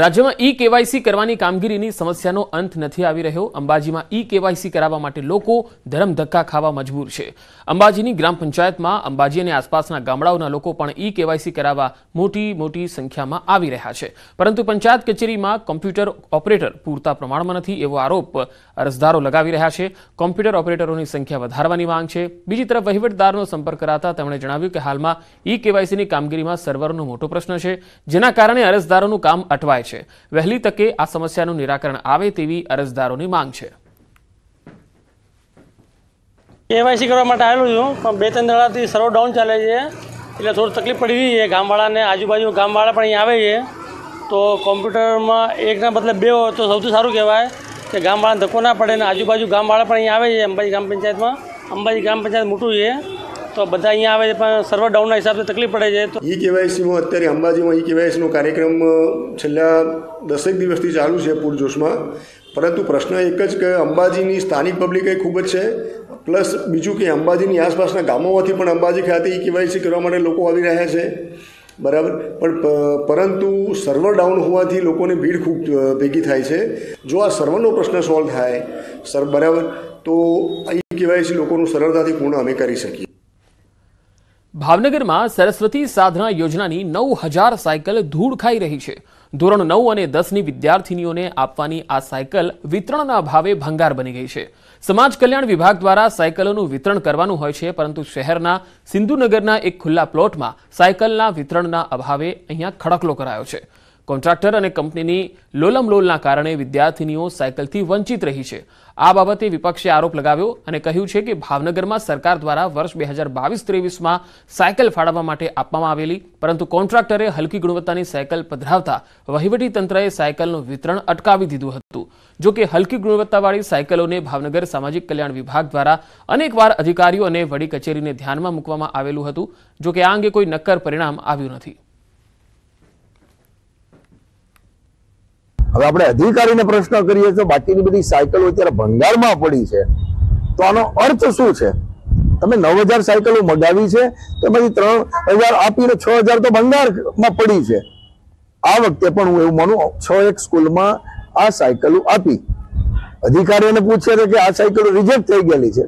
રાજ્યમાં e KYC કરવાની કામગીરીની સમસ્યાનો અંત નથી આવી રહ્યો અંબાજીમાં ઈ કેવાયસી કરાવવા માટે લોકો ધરમ ધક્કા ખાવા મજબૂર છે અંબાજીની ગ્રામ પંચાયતમાં અંબાજી અને આસપાસના ગામડાઓના લોકો પણ ઈ કેવાયસી કરાવવા મોટી મોટી સંખ્યામાં આવી રહ્યા છે પરંતુ પંચાયત કચેરીમાં કોમ્પ્યુટર ઓપરેટર પૂરતા પ્રમાણમાં નથી એવો આરોપ અરજદારો લગાવી રહ્યા છે કોમ્પ્યુટર ઓપરેટરોની સંખ્યા વધારવાની માંગ છે બીજી તરફ વહીવટદારનો સંપર્ક કરાતા તેમણે જણાવ્યું કે હાલમાં ઈ કેવાયસીની કામગીરીમાં સર્વરનો મોટો પ્રશ્ન છે જેના કારણે અરજદારોનું કામ અટવાય શકાય છે વહેલી તકે આ સમસ્યાનું નિરાકરણ આવે તેવી અરજદારોની માંગ છે કેવાયસી કરવા માટે આવેલું છું પણ બે ત્રણ દડાથી સર્વ ડાઉન ચાલે છે એટલે થોડી તકલીફ પડી રહી છે ગામવાળાને આજુબાજુ ગામવાળા પણ અહીંયા આવે છે તો કોમ્પ્યુટરમાં એકના બદલે બે હોય તો સૌથી સારું કહેવાય કે ગામવાળાને ધક્કો ના પડે ને આજુબાજુ ગામવાળા પણ અહીંયા આવે છે અંબાજી ગ્રામ પંચાયતમાં અંબાજી ગ્રામ પંચાયત મોટું છે તો બધા અહીંયા આવે છે પણ સર્વર ડાઉનના હિસાબે તકલીફ પડે છે તો ઈ કેવાયસીમાં અત્યારે અંબાજીમાં ઈ કેવાયસીનો કાર્યક્રમ છેલ્લા દસેક દિવસથી ચાલુ છે પૂરજોશમાં પરંતુ પ્રશ્ન એક જ કે અંબાજીની સ્થાનિક પબ્લિક એ ખૂબ જ છે પ્લસ બીજું કે અંબાજીની આસપાસના ગામોમાંથી પણ અંબાજી ખાતે ઈ કેવાયસી કરવા માટે લોકો આવી રહ્યા છે બરાબર પણ પરંતુ સર્વર ડાઉન હોવાથી લોકોને ભીડ ખૂબ ભેગી થાય છે જો આ સર્વરનો પ્રશ્ન સોલ્વ થાય સર બરાબર તો અહીં કેવાયસી લોકોનું સરળતાથી પૂર્ણ અમે કરી શકીએ ભાવનગરમાં સરસ્વતી સાધના યોજનાની નવ હજાર સાયકલ ધૂળ ખાઈ રહી છે ધોરણ નવ અને દસની વિદ્યાર્થીનીઓને આપવાની આ સાયકલ વિતરણના ભાવે ભંગાર બની ગઈ છે સમાજ કલ્યાણ વિભાગ દ્વારા સાયકલોનું વિતરણ કરવાનું હોય છે પરંતુ શહેરના સિંધુનગરના એક ખુલ્લા પ્લોટમાં સાયકલના વિતરણના અભાવે અહીંયા ખડકલો કરાયો છે કોન્ટ્રાક્ટર અને કંપનીની લોલમલોલના કારણે વિદ્યાર્થીનીઓ સાયકલથી વંચિત રહી છે આ બાબતે વિપક્ષે આરોપ લગાવ્યો અને કહ્યું છે કે ભાવનગરમાં સરકાર દ્વારા વર્ષ બે હજાર બાવીસ ત્રેવીસમાં સાયકલ ફાળવવા માટે આપવામાં આવેલી પરંતુ કોન્ટ્રાક્ટરે હલકી ગુણવત્તાની સાયકલ પધરાવતા વહીવટીતંત્રએ સાયકલનું વિતરણ અટકાવી દીધું હતું જો કે હલકી ગુણવત્તાવાળી સાયકલોને ભાવનગર સામાજિક કલ્યાણ વિભાગ દ્વારા અનેકવાર અધિકારીઓ અને વડી કચેરીને ધ્યાનમાં મૂકવામાં આવેલું હતું જો કે આ અંગે કોઈ નક્કર પરિણામ આવ્યું નથી હવે આપણે અધિકારીને પ્રશ્ન કરીએ તો બાકીની બધી સાયકલો અત્યારે ભંગારમાં પડી છે તો આનો અર્થ શું છે તમે નવ હજાર સાયકલો મગાવી છે પછી ત્રણ હજાર આપીને છ હજાર તો ભંગારમાં પડી છે આ વખતે પણ હું એવું માનું છ એક સ્કૂલમાં આ સાયકલો આપી અધિકારીઓને પૂછે છે કે આ સાયકલો રિજેક્ટ થઈ ગયેલી છે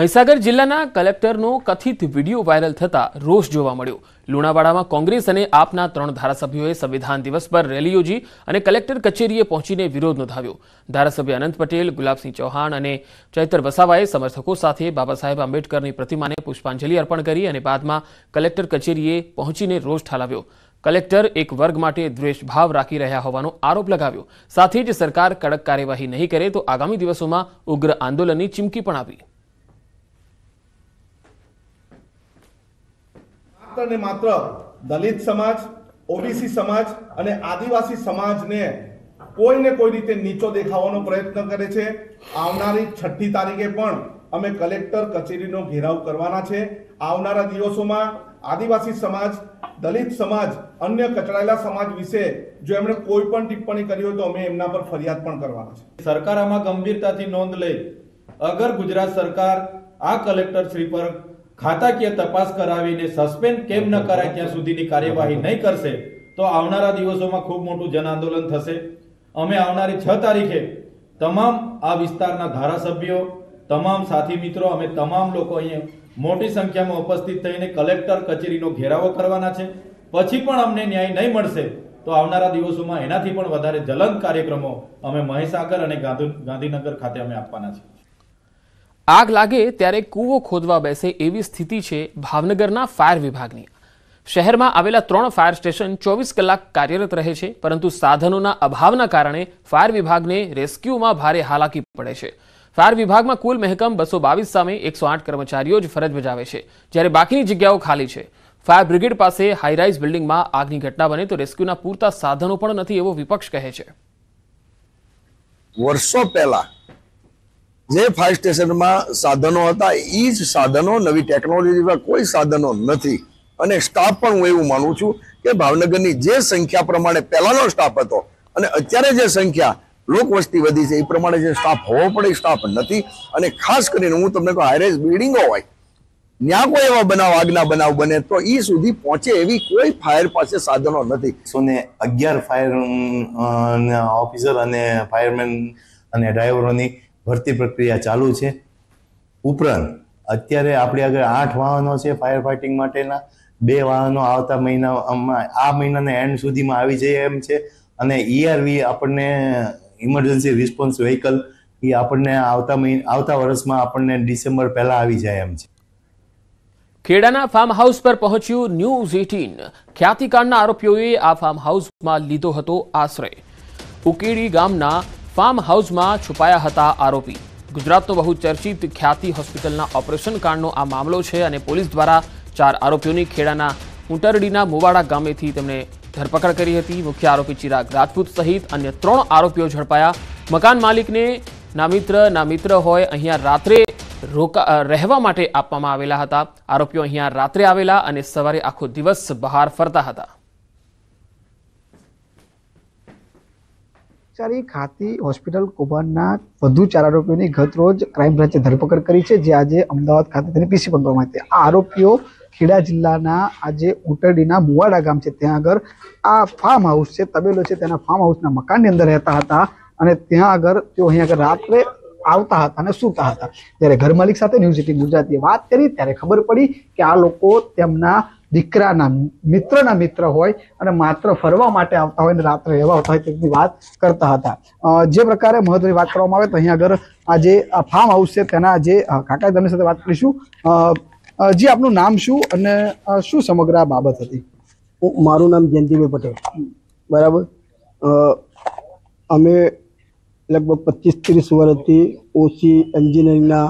મહીસાગર જિલ્લાના કલેક્ટરનો કથિત વિડીયો વાયરલ થતા રોષ જોવા મળ્યો લુણાવાડામાં કોંગ્રેસ અને આપના ત્રણ ધારાસભ્યોએ સંવિધાન દિવસ પર રેલી યોજી અને કલેક્ટર કચેરીએ પહોંચીને વિરોધ નોંધાવ્યો ધારાસભ્ય અનંત પટેલ ગુલાબસિંહ ચૌહાણ અને ચૈતર વસાવાએ સમર્થકો સાથે બાબા સાહેબ આંબેડકરની પ્રતિમાને પુષ્પાંજલિ અર્પણ કરી અને બાદમાં કલેક્ટર કચેરીએ પહોંચીને રોષ ઠાલવ્યો કલેક્ટર એક વર્ગ માટે દ્વેષભાવ રાખી રહ્યા હોવાનો આરોપ લગાવ્યો સાથે જ સરકાર કડક કાર્યવાહી નહીં કરે તો આગામી દિવસોમાં ઉગ્ર આંદોલનની ચીમકી પણ આપી માત્ર ને માત્ર દલિત સમાજ ઓબીસી સમાજ અને આદિવાસી સમાજને કોઈને કોઈ રીતે નીચો દેખાવાનો પ્રયત્ન કરે છે આવનારી છઠ્ઠી તારીખે પણ અમે કલેક્ટર કચેરીનો ઘેરાવ કરવાના છે આવનારા દિવસોમાં આદિવાસી સમાજ દલિત સમાજ અન્ય કચડાયેલા સમાજ વિશે જો એમણે કોઈ પણ ટિપ્પણી કરી હોય તો અમે એમના પર ફરિયાદ પણ કરવાના છે સરકાર આમાં ગંભીરતાથી નોંધ લઈ અગર ગુજરાત સરકાર આ કલેક્ટર શ્રી પર ખાતાકીય તપાસ કરાવીને સસ્પેન્ડ કેમ ન કરાય ત્યાં સુધીની કાર્યવાહી નહીં કરશે તો આવનારા દિવસોમાં ખૂબ મોટું જન આંદોલન થશે અમે આવનારી છ તારીખે તમામ આ વિસ્તારના ધારાસભ્યો તમામ સાથી મિત્રો અમે તમામ લોકો અહીંયા મોટી સંખ્યામાં ઉપસ્થિત થઈને કલેક્ટર કચેરીનો ઘેરાવો કરવાના છે પછી પણ અમને ન્યાય નહીં મળશે તો આવનારા દિવસોમાં એનાથી પણ વધારે જલંત કાર્યક્રમો અમે મહીસાગર અને ગાંધીનગર ખાતે અમે આપવાના છે આગ લાગે ત્યારે કૂવો ખોદવા બેસે એવી સ્થિતિ છે ભાવનગરના ફાયર વિભાગની શહેરમાં આવેલા ત્રણ ફાયર સ્ટેશન ચોવીસ કલાક કાર્યરત રહે છે પરંતુ સાધનોના અભાવના કારણે ફાયર વિભાગને રેસ્ક્યુમાં ભારે હાલાકી પડે છે ફાયર વિભાગમાં કુલ મહેકમ બસો બાવીસ સામે એકસો આઠ કર્મચારીઓ જ ફરજ બજાવે છે જ્યારે બાકીની જગ્યાઓ ખાલી છે ફાયર બ્રિગેડ પાસે હાઈરાઇઝ બિલ્ડિંગમાં આગની ઘટના બને તો રેસ્ક્યુના પૂરતા સાધનો પણ નથી એવો વિપક્ષ કહે છે વર્ષો પહેલા જે ફાયર સ્ટેશનમાં સાધનો હતા એ જ સાધનો નવી ટેકનોલોજીના કોઈ સાધનો નથી અને સ્ટાફ પણ હું એવું માનું છું કે ભાવનગરની જે સંખ્યા પ્રમાણે પહેલાંનો સ્ટાફ હતો અને અત્યારે જે સંખ્યા લોકવસ્તી વધી છે એ પ્રમાણે જે સ્ટાફ હોવો પડે સ્ટાફ નથી અને ખાસ કરીને હું તમને કહું હાઈરેજ બિલ્ડિંગો હોય ત્યાં કોઈ એવા બનાવ આગના બનાવ બને તો એ સુધી પહોંચે એવી કોઈ ફાયર પાસે સાધનો નથી સોને અગિયાર ફાયર ઓફિસર અને ફાયરમેન અને ડ્રાઈવરોની ભરતી પ્રક્રિયા ચાલુ છે ઉપરાંત અત્યારે આપણી આગળ આઠ વાહનો છે ફાયર ફાઇટિંગ માટેના બે વાહનો આવતા મહિનામાં આ મહિનાના એન્ડ સુધીમાં આવી જાય એમ છે અને ઈઆરવી e આપણને ઇમરજન્સી રિસ્પોન્સ વ્હીકલ એ આપણને આવતા મહિના આવતા વર્ષમાં આપણને ડિસેમ્બર પહેલાં આવી જાય એમ છે ખેડાના ફાર્મ હાઉસ પર પહોંચ્યું ન્યૂઝ એટીન ખ્યાતિકાળના આરોપીઓએ આ ફાર્મ હાઉસમાં લીધો હતો આશ્રય ઉકેડી ગામના ફાર્મ હાઉસમાં છુપાયા હતા આરોપી ગુજરાતનો બહુ ચર્ચિત ખ્યાતિ હોસ્પિટલના ઓપરેશન કાંડનો આ મામલો છે અને પોલીસ દ્વારા ચાર આરોપીઓની ખેડાના ઉંટરડીના મુવાડા ગામેથી તેમણે ધરપકડ કરી હતી મુખ્ય આરોપી ચિરાગ રાજપૂત સહિત અન્ય ત્રણ આરોપીઓ ઝડપાયા મકાન માલિકને ના મિત્ર મિત્ર હોય અહીંયા રાત્રે રોકા રહેવા માટે આપવામાં આવેલા હતા આરોપીઓ અહીંયા રાત્રે આવેલા અને સવારે આખો દિવસ બહાર ફરતા હતા કચારી ખાતે હોસ્પિટલ કૌભાંડના વધુ ચાર આરોપીઓની ગત રોજ ક્રાઇમ બ્રાન્ચે ધરપકડ કરી છે જે આજે અમદાવાદ ખાતે તેની પીસી પકડવામાં આવી આ આરોપીઓ ખેડા જિલ્લાના આજે ઉટરડીના મુવાડા ગામ છે ત્યાં આગળ આ ફાર્મ હાઉસ છે તબેલો છે તેના ફાર્મ હાઉસના મકાનની અંદર રહેતા હતા અને ત્યાં આગળ તેઓ અહીં આગળ રાત્રે આવતા હતા અને સૂતા હતા જ્યારે ઘર માલિક સાથે ન્યૂઝ એટીન ગુજરાતીએ વાત કરી ત્યારે ખબર પડી કે આ લોકો તેમના દીકરાના મિત્રના મિત્ર હોય અને માત્ર ફરવા માટે આવતા હોય અને રાત્રે રહેવા આવતા હોય તેની વાત કરતા હતા જે પ્રકારે મહત્વની વાત કરવામાં આવે તો અહીં આગળ આ જે ફાર્મ હાઉસ છે તેના જે કાકા તેમની સાથે વાત કરીશું જી આપનું નામ શું અને શું સમગ્ર આ બાબત હતી મારું નામ જયંતિભાઈ પટેલ બરાબર અમે લગભગ પચીસ ત્રીસ વર્ષથી ઓસી એન્જિનિયરિંગના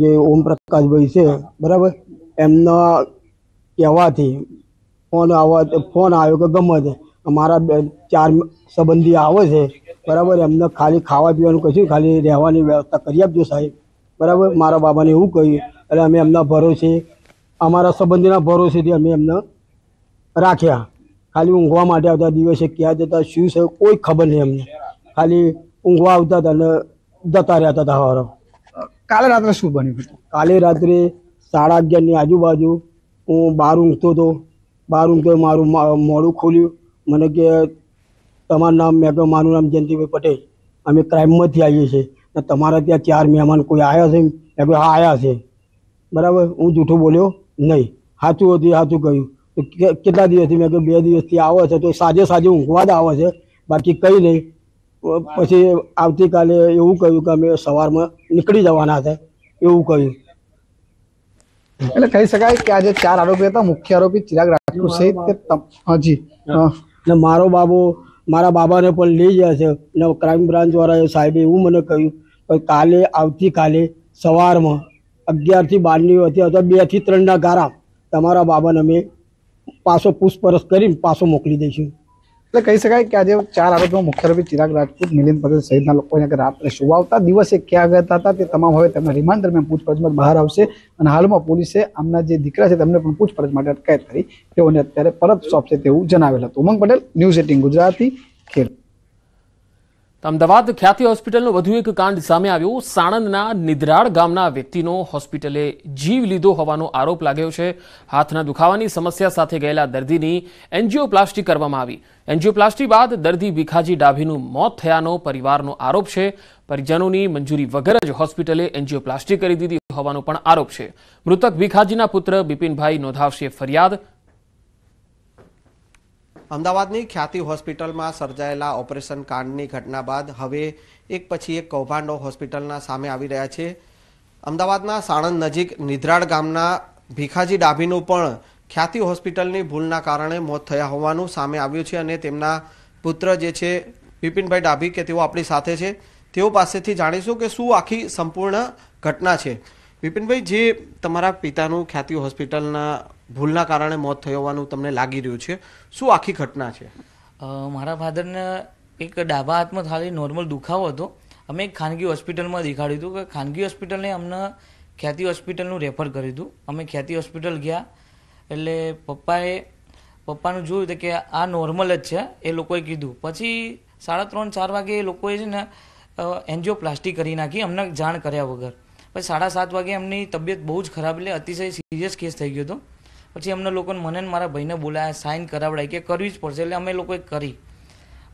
જે ઓમ પ્રકાશભાઈ છે બરાબર એમના કહેવાથી ફોન આવવા ફોન આવ્યો કે ગમે તે અમારા બે ચાર સંબંધી આવે છે બરાબર એમને ખાલી ખાવા પીવાનું કશું ખાલી રહેવાની વ્યવસ્થા કરી આપજો સાહેબ બરાબર મારા બાબાને એવું કહ્યું એટલે અમે એમના ભરોસે અમારા સંબંધીના ભરોસેથી અમે એમને રાખ્યા ખાલી ઊંઘવા માટે આવતા દિવસે ક્યાં જતા શું છે કોઈ ખબર નહીં અમને ખાલી ઊંઘવા આવતા હતા અને જતા રહેતા હતા કાલે રાત્રે શું બન્યું કાલે રાત્રે સાડા અગિયારની આજુબાજુ હું બહાર ઊંઘતો હતો બહાર ઊંઘતો મારું મોડું ખોલ્યું મને કે તમારું નામ મેં કહ્યું મારું નામ જયંતિભાઈ પટેલ અમે ક્રાઇમમાંથી આવીએ છીએ ને તમારા ત્યાં ચાર મહેમાન કોઈ આવ્યા છે મેં કહ્યું હા આવ્યા છે બરાબર હું જૂઠું બોલ્યો નહીં સાચું હતી સાચું કહ્યું કેટલા દિવસથી મેં કહ્યું બે દિવસથી આવે છે તો સાંજે સાંજે ઊંઘવા જ આવે છે બાકી કંઈ નહીં પછી આવતીકાલે એવું કહ્યું કે અમે સવારમાં નીકળી જવાના હતા એવું કહ્યું એટલે કહી શકાય કે આજે ચાર આરોપી હતા મુખ્ય આરોપી ચિરાગ રાજપૂત સહિત હાજી મારો બાબો મારા બાબાને પણ લઈ ગયા છે ને ક્રાઇમ બ્રાન્ચ દ્વારા સાહેબે એવું મને કહ્યું કે કાલે આવતીકાલે સવારમાં અગિયારથી બારની વચ્ચે અથવા બેથી ત્રણના ગારા તમારા બાબાને અમે પાછો પૂછપરછ કરી પાછો મોકલી દઈશું એટલે કહી શકાય કે આજે ચાર આરોપીમાં મુખ્ય આરોપી ચિરાગ રાજપૂત મિલિંદ પટેલ સહિતના લોકો અહીંયા રાત્રે સુવાવતા દિવસે ક્યાં ગયા હતા તે તમામ હવે તેમના રિમાન્ડ દરમિયાન પૂછપરછમાં બહાર આવશે અને હાલમાં પોલીસે આમના જે દીકરા છે તેમને પણ પૂછપરછ માટે અટકાયત કરી તેઓને અત્યારે પરત સોંપશે તેવું જણાવેલ હતું ઉમંગ પટેલ ન્યૂઝ એટીન ગુજરાતી ખેડ અમદાવાદ ખ્યાતિ હોસ્પિટલનો વધુ એક કાંડ સામે આવ્યો સાણંદના નિદ્રાળ ગામના વ્યક્તિનો હોસ્પિટલે જીવ લીધો હોવાનો આરોપ લાગ્યો છે હાથના દુખાવાની સમસ્યા સાથે ગયેલા દર્દીની એન્જીઓપ્લાસ્ટી કરવામાં આવી એન્જીઓપ્લાસ્ટી બાદ દર્દી ભીખાજી ડાભીનું મોત થયાનો પરિવારનો આરોપ છે પરિજનોની મંજૂરી વગર જ હોસ્પિટલે એન્જિયોપ્લાસ્ટી કરી દીધી હોવાનો પણ આરોપ છે મૃતક ભીખાજીના પુત્ર બિપિનભાઈ નોંધાવશે ફરિયાદ અમદાવાદની ખ્યાતિ હોસ્પિટલમાં સર્જાયેલા ઓપરેશન કાંડની ઘટના બાદ હવે એક પછી એક કૌભાંડો હોસ્પિટલના સામે આવી રહ્યા છે અમદાવાદના સાણંદ નજીક નિધરાળ ગામના ભીખાજી ડાભીનું પણ ખ્યાતિ હોસ્પિટલની ભૂલના કારણે મોત થયા હોવાનું સામે આવ્યું છે અને તેમના પુત્ર જે છે વિપિનભાઈ ડાભી કે તેઓ આપણી સાથે છે તેઓ પાસેથી જાણીશું કે શું આખી સંપૂર્ણ ઘટના છે વિપિનભાઈ જે તમારા પિતાનું ખ્યાતિ હોસ્પિટલના ભૂલના કારણે મોત થયો હોવાનું તમને લાગી રહ્યું છે શું આખી ઘટના છે મારા ફાધરને એક ડાબા હાથમાં ખાલી નોર્મલ દુખાવો હતો અમે એક ખાનગી હોસ્પિટલમાં દેખાડ્યું હતું કે ખાનગી હોસ્પિટલને અમને ખ્યાતિ હોસ્પિટલનું રેફર કર્યું હતું અમે ખ્યાતિ હોસ્પિટલ ગયા એટલે પપ્પાએ પપ્પાનું જોયું હતું કે આ નોર્મલ જ છે એ લોકોએ કીધું પછી સાડા ત્રણ ચાર વાગે એ લોકોએ છે ને એન્જિયો પ્લાસ્ટિક કરી નાખી અમને જાણ કર્યા વગર પછી સાડા સાત વાગે એમની તબિયત બહુ જ ખરાબ એટલે અતિશય સિરિયસ કેસ થઈ ગયો હતો પછી અમને લોકોને મને ને મારા ભાઈને બોલાયા સાઇન કરાવડાવી કે કરવી જ પડશે એટલે અમે લોકોએ કરી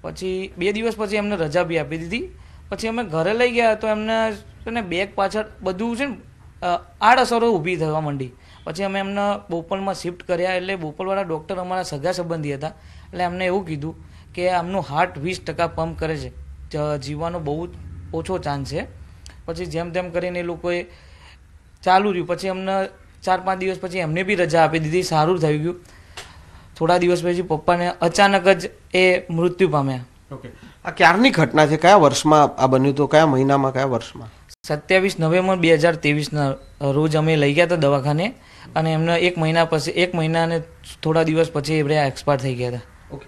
પછી બે દિવસ પછી એમને રજા બી આપી દીધી પછી અમે ઘરે લઈ ગયા તો એમને છે ને બેગ પાછળ બધું છે ને આડઅસરો ઊભી થવા માંડી પછી અમે એમને બોપલમાં શિફ્ટ કર્યા એટલે બોપલવાળા ડૉક્ટર અમારા સગા સંબંધી હતા એટલે એમને એવું કીધું કે આમનું હાર્ટ વીસ ટકા પંપ કરે છે જીવવાનો બહુ ઓછો ચાન્સ છે પછી જેમ તેમ કરીને એ લોકોએ ચાલુ રહ્યું પછી અમને ચાર પાંચ દિવસ પછી એમને બી રજા આપી દીધી સારું થઈ ગયું થોડા દિવસ પછી પપ્પાને અચાનક જ એ મૃત્યુ પામ્યા ઓકે આ ક્યારની ઘટના છે કયા વર્ષમાં આ બન્યું તો કયા મહિનામાં કયા વર્ષમાં સત્યાવીસ નવેમ્બર બે હજાર ત્રેવીસના રોજ અમે લઈ ગયા હતા દવાખાને અને એમને એક મહિના પછી એક મહિનાને થોડા દિવસ પછી એ એક્સપાયર થઈ ગયા હતા ઓકે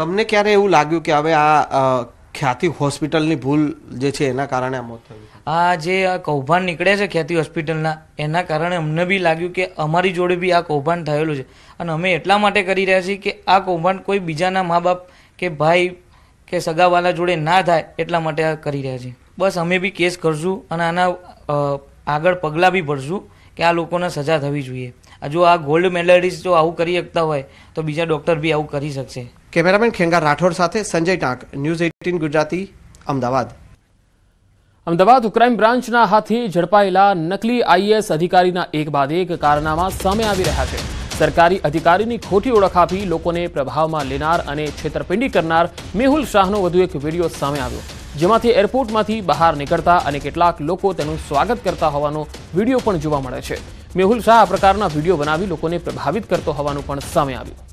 તમને ક્યારે એવું લાગ્યું કે હવે આ ખ્યાતિ હોસ્પિટલની ભૂલ જે છે એના કારણે આ મોત થયું આ જે આ કૌભાંડ નીકળે છે ખ્યાતિ હોસ્પિટલના એના કારણે અમને બી લાગ્યું કે અમારી જોડે બી આ કૌભાંડ થયેલું છે અને અમે એટલા માટે કરી રહ્યા છીએ કે આ કૌભાંડ કોઈ બીજાના મા બાપ કે ભાઈ કે સગાવાલા જોડે ના થાય એટલા માટે આ કરી રહ્યા છીએ બસ અમે બી કેસ કરશું અને આના આગળ પગલાં બી ભરશું કે આ લોકોને સજા થવી જોઈએ જો આ ગોલ્ડ મેડલિસ્ટ જો આવું કરી શકતા હોય તો બીજા ડૉક્ટર બી આવું કરી શકશે કેમેરામેન ખેંગા રાઠોડ સાથે Sanjay Tank news eighteen Gujarati Ahmedabad Ahmedabad crime બ્રાન્ચના હાથે ઝડપાયેલા નકલી આઈએએસ અધિકારીના એક બાદ એક કારનામા સામે આવી રહ્યા છે સરકારી અધિકારીની ખોટી ઓળખ આપી લોકોને પ્રભાવમાં લેનાર અને છેતરપિંડી કરનાર મેહુલ શાહનો વધુ એક વિડીયો સામે આવ્યો જેમાંથી એરપોર્ટમાંથી બહાર નીકળતા અને કેટલાક લોકો તેનું સ્વાગત કરતા હોવાનો વિડીયો પણ જોવા મળે છે મેહુલ શાહ આ પ્રકારના વિડીયો બનાવી લોકોને પ્રભાવિત કરતો હોવાનું પણ સામે આવ્યું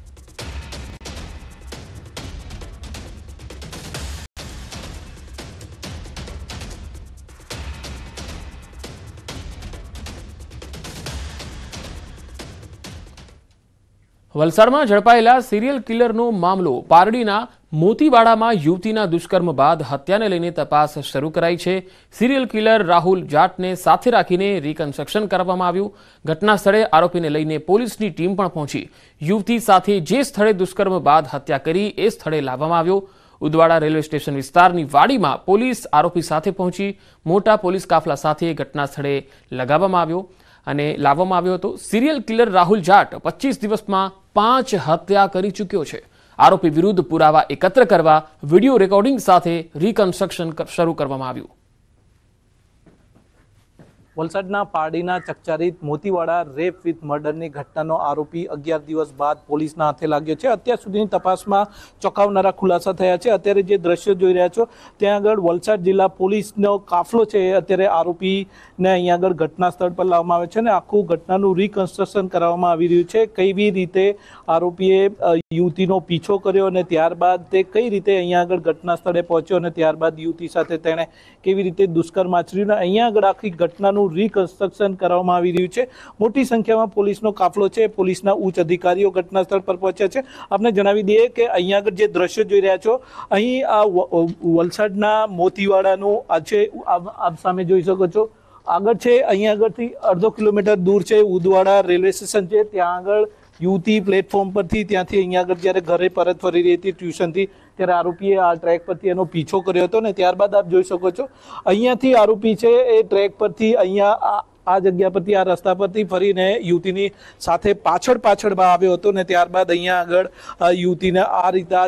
વલસાડમાં ઝડપાયેલા સિરિયલ કિલરનો મામલો પારડીના મોતીવાડામાં યુવતીના દુષ્કર્મ બાદ હત્યાને લઈને તપાસ શરૂ કરાઈ છે સિરિયલ કિલર રાહુલ જાટને સાથે રાખીને રિકન્સ્ટ્રક્શન કરવામાં આવ્યું ઘટના સ્થળે આરોપીને લઈને પોલીસની ટીમ પણ પહોંચી યુવતી સાથે જે સ્થળે દુષ્કર્મ બાદ હત્યા કરી એ સ્થળે લાવવામાં આવ્યો ઉદવાડા રેલવે સ્ટેશન વિસ્તારની વાડીમાં પોલીસ આરોપી સાથે પહોંચી મોટા પોલીસ કાફલા સાથે ઘટના સ્થળે લગાવવામાં આવ્યો અને લાવવામાં આવ્યો હતો સિરિયલ કિલર રાહુલ જાટ પચીસ દિવસમાં પાંચ હત્યા કરી ચૂક્યો છે આરોપી વિરુદ્ધ પુરાવા એકત્ર કરવા વિડીયો રેકોર્ડિંગ સાથે રિકન્સ્ટ્રક્શન શરૂ કરવામાં આવ્યું વલસાડના પાડીના ચકચારીત મોતીવાડા રેપ વિથ મર્ડરની ઘટનાનો આરોપી અગિયાર દિવસ બાદ પોલીસના હાથે લાગ્યો છે અત્યાર સુધીની તપાસમાં ચોંકાવનારા ખુલાસા થયા છે અત્યારે જે દ્રશ્યો જોઈ રહ્યા છો ત્યાં આગળ વલસાડ જિલ્લા પોલીસનો કાફલો છે અત્યારે આરોપીને અહીંયા આગળ ઘટના સ્થળ પર લાવવામાં આવે છે અને આખું ઘટનાનું રિકન્સ્ટ્રક્શન કરવામાં આવી રહ્યું છે કેવી રીતે આરોપીએ યુવતીનો પીછો કર્યો અને ત્યારબાદ તે કઈ રીતે અહીંયા આગળ ઘટના સ્થળે પહોંચ્યો અને ત્યારબાદ યુવતી સાથે તેણે કેવી રીતે દુષ્કર્મ આચર્યું અને અહીંયા આગળ આખી ઘટનાનું એનું રિકન્સ્ટ્રક્શન કરવામાં આવી રહ્યું છે મોટી સંખ્યામાં પોલીસનો કાફલો છે પોલીસના ઉચ્ચ અધિકારીઓ ઘટના સ્થળ પર પહોંચ્યા છે આપણે જણાવી દઈએ કે અહીંયા આગળ જે દ્રશ્યો જોઈ રહ્યા છો અહીં આ વલસાડના મોતીવાડાનું આ છે આપ સામે જોઈ શકો છો આગળ છે અહીંયા આગળથી અડધો કિલોમીટર દૂર છે ઉદવાડા રેલવે સ્ટેશન છે ત્યાં આગળ યુવતી પ્લેટફોર્મ પરથી ત્યાંથી અહીંયા આગળ જ્યારે ઘરે પરત ફરી રહી હતી ટ્યુશનથી ત્યારે આરોપીએ આ ટ્રેક પરથી એનો પીછો કર્યો હતો ને ત્યારબાદ આપ જોઈ શકો છો અહીંયાથી આરોપી છે એ ટ્રેક પરથી અહીંયા આ જગ્યા પરથી આ રસ્તા પરથી ફરીને યુવતીની સાથે પાછળ પાછળમાં આવ્યો હતો ને ત્યારબાદ અહીંયા આગળ યુવતીને આ રીતે